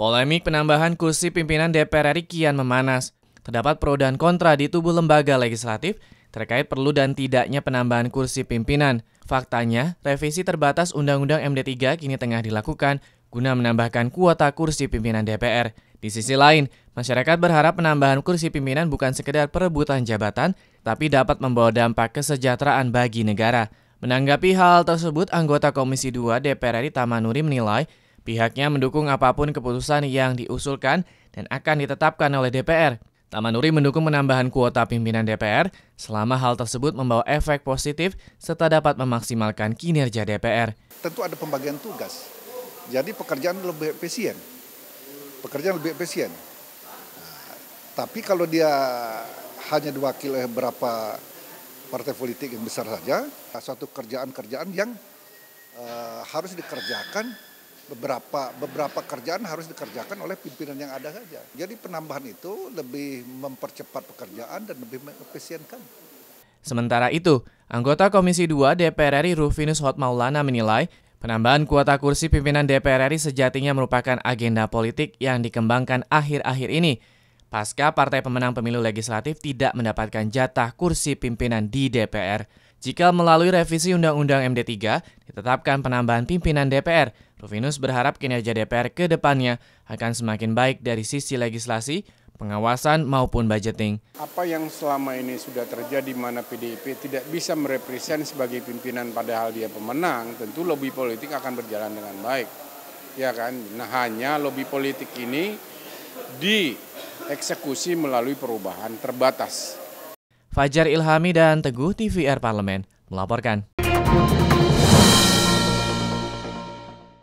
Polemik penambahan kursi pimpinan DPR RI kian memanas. Terdapat pro dan kontra di tubuh lembaga legislatif terkait perlu dan tidaknya penambahan kursi pimpinan. Faktanya, revisi terbatas Undang-Undang MD3 kini tengah dilakukan guna menambahkan kuota kursi pimpinan DPR. Di sisi lain, masyarakat berharap penambahan kursi pimpinan bukan sekedar perebutan jabatan, tapi dapat membawa dampak kesejahteraan bagi negara. Menanggapi hal tersebut, anggota Komisi 2 DPR RI Nuri menilai Pihaknya mendukung apapun keputusan yang diusulkan dan akan ditetapkan oleh DPR. Tamanuri mendukung penambahan kuota pimpinan DPR selama hal tersebut membawa efek positif serta dapat memaksimalkan kinerja DPR. Tentu ada pembagian tugas, jadi pekerjaan lebih efisien. Pekerjaan lebih efisien. Nah, tapi kalau dia hanya diwakil oleh beberapa partai politik yang besar saja, suatu kerjaan-kerjaan yang uh, harus dikerjakan beberapa beberapa kerjaan harus dikerjakan oleh pimpinan yang ada saja. Jadi penambahan itu lebih mempercepat pekerjaan dan lebih mengefisienkan. Sementara itu, anggota Komisi 2 DPR RI Rufinus Hot Maulana menilai penambahan kuota kursi pimpinan DPR RI sejatinya merupakan agenda politik yang dikembangkan akhir-akhir ini pasca partai pemenang pemilu legislatif tidak mendapatkan jatah kursi pimpinan di DPR. Jika melalui revisi Undang-Undang MD3 ditetapkan penambahan pimpinan DPR, Rufinus berharap kinerja DPR ke depannya akan semakin baik dari sisi legislasi, pengawasan maupun budgeting. Apa yang selama ini sudah terjadi mana PDIP tidak bisa merepresent sebagai pimpinan padahal dia pemenang, tentu lobby politik akan berjalan dengan baik. Ya kan? Nah, hanya lobby politik ini dieksekusi melalui perubahan terbatas. Fajar Ilhami dan Teguh TVR Parlemen melaporkan.